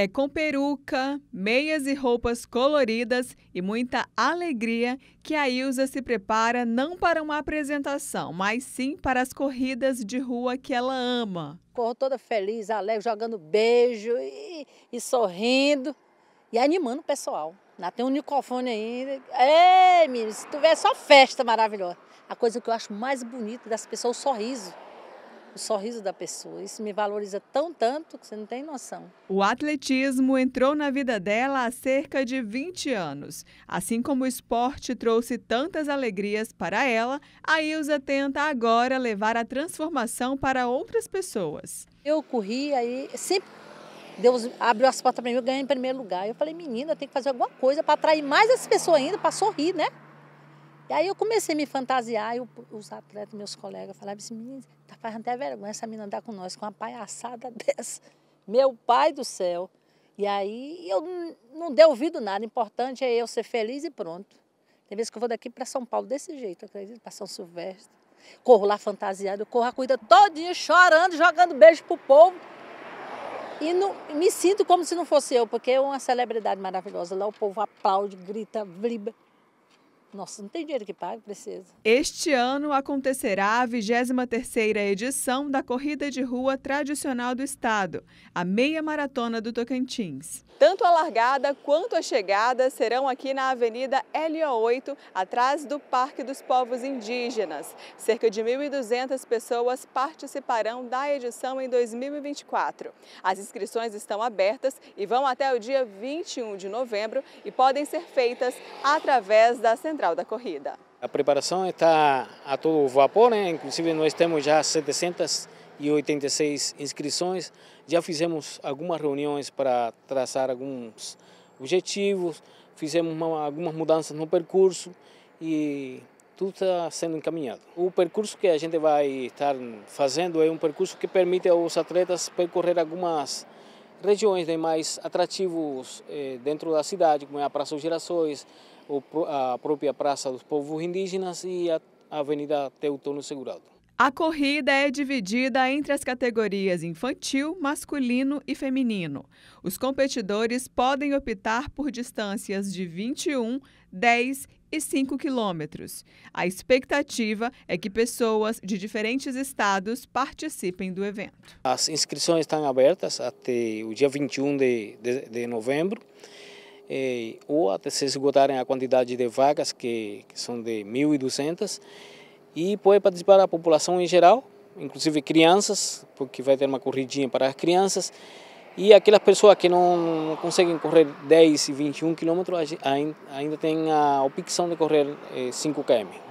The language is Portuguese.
É com peruca, meias e roupas coloridas e muita alegria que a Ilza se prepara não para uma apresentação, mas sim para as corridas de rua que ela ama. Corro toda feliz, alegre, jogando beijo e, e sorrindo e animando o pessoal. Lá tem um microfone ainda. Ei, menino, se tiver só festa maravilhosa. A coisa que eu acho mais bonita das pessoas é o sorriso o sorriso da pessoa. Isso me valoriza tão tanto que você não tem noção. O atletismo entrou na vida dela há cerca de 20 anos. Assim como o esporte trouxe tantas alegrias para ela, a Ilza tenta agora levar a transformação para outras pessoas. Eu corri aí, sempre Deus abriu as portas para mim, eu ganhei em primeiro lugar. Eu falei, menina, tem que fazer alguma coisa para atrair mais as pessoas ainda, para sorrir, né? E aí eu comecei a me fantasiar e os atletas, meus colegas, falavam assim, menina, está fazendo até vergonha essa menina andar com nós, com uma palhaçada dessa. Meu pai do céu. E aí eu não dei ouvido nada, o importante é eu ser feliz e pronto. Tem vezes que eu vou daqui para São Paulo desse jeito, acredito, para São Silvestre. Corro lá fantasiado, corro a corrida todinha, chorando, jogando beijo pro povo. E não, me sinto como se não fosse eu, porque é uma celebridade maravilhosa. Lá o povo aplaude, grita, vibra. Nossa, não tem dinheiro que pague, precisa. Este ano acontecerá a 23ª edição da corrida de rua tradicional do estado, a meia maratona do Tocantins. Tanto a largada quanto a chegada serão aqui na Avenida LO8, atrás do Parque dos Povos Indígenas. Cerca de 1.200 pessoas participarão da edição em 2024. As inscrições estão abertas e vão até o dia 21 de novembro e podem ser feitas através da central central da corrida. A preparação está a todo vapor, né? inclusive nós temos já 786 inscrições, já fizemos algumas reuniões para traçar alguns objetivos, fizemos uma, algumas mudanças no percurso e tudo está sendo encaminhado. O percurso que a gente vai estar fazendo é um percurso que permite aos atletas percorrer algumas regiões né, mais atrativos eh, dentro da cidade, como é a Praça dos Girassóis, a própria Praça dos Povos Indígenas e a Avenida Teutônio Segurado. A corrida é dividida entre as categorias infantil, masculino e feminino. Os competidores podem optar por distâncias de 21, 10 e 5 quilômetros. A expectativa é que pessoas de diferentes estados participem do evento. As inscrições estão abertas até o dia 21 de, de, de novembro. ou até se esgotarem a quantidade de vagas, que, que são de 1.200 e pode participar a população em geral, inclusive crianças, porque vai ter uma corridinha para as crianças. E aquelas pessoas que não conseguem correr 10 e 21 quilômetros ainda tem a opção de correr 5 eh, km.